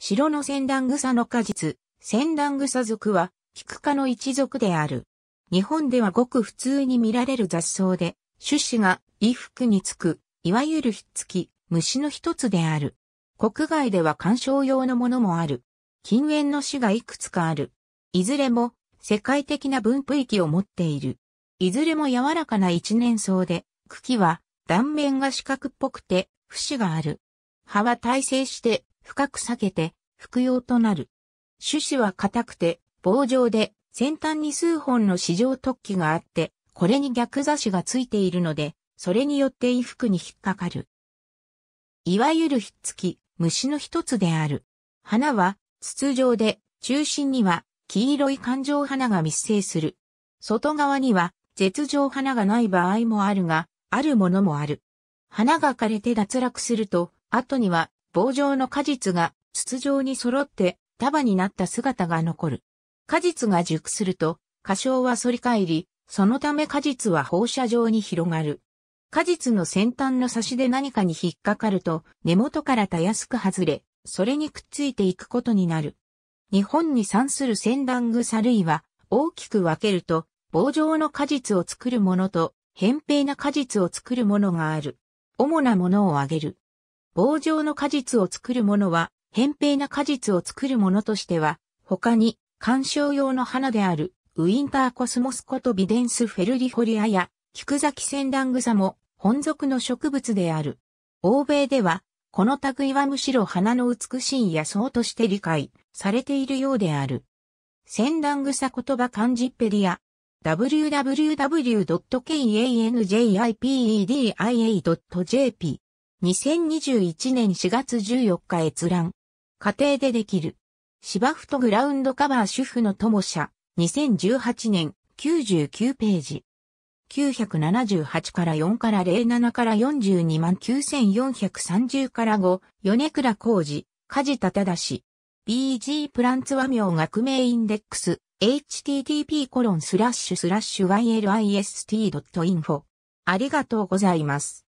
白のセンダングサの果実、センダングサ属は、キク科の一属である。日本ではごく普通に見られる雑草で、種子が衣服につく、いわゆるひっつき、虫の一つである。国外では観賞用のものもある。禁煙の種がいくつかある。いずれも世界的な分布域を持っている。いずれも柔らかな一年草で、茎は断面が四角っぽくて、節がある。葉は耐性して深く裂けて、服用となる。種子は硬くて、棒状で、先端に数本の市場突起があって、これに逆差しがついているので、それによって衣服に引っかかる。いわゆるひっつき、虫の一つである。花は筒状で、中心には黄色い環状花が密生する。外側には絶状花がない場合もあるが、あるものもある。花が枯れて脱落すると、後には棒状の果実が筒状に揃って束になった姿が残る。果実が熟すると、果小は反り返り、そのため果実は放射状に広がる。果実の先端の差しで何かに引っかかると、根元からたやすく外れ、それにくっついていくことになる。日本に産する千段草類は、大きく分けると、棒状の果実を作るものと、扁平な果実を作るものがある。主なものを挙げる。棒状の果実を作るものは、扁平な果実を作るものとしては、他に、観賞用の花である、ウィンターコスモスコとビデンスフェルリフォリアや、菊崎千段草も、本属の植物である。欧米では、この類はむしろ花の美しい野草として理解されているようである。千段草言葉漢字ペリア。www.kanjipedia.jp 2021年4月14日閲覧。家庭でできる。芝生とグラウンドカバー主婦の友社。2018年99ページ。978から4から07から42万9430から5、米倉浩二、梶田忠氏。BG プランツ和名学名インデックス、http コロンスラッシュスラッシュ ylist.info。ありがとうございます。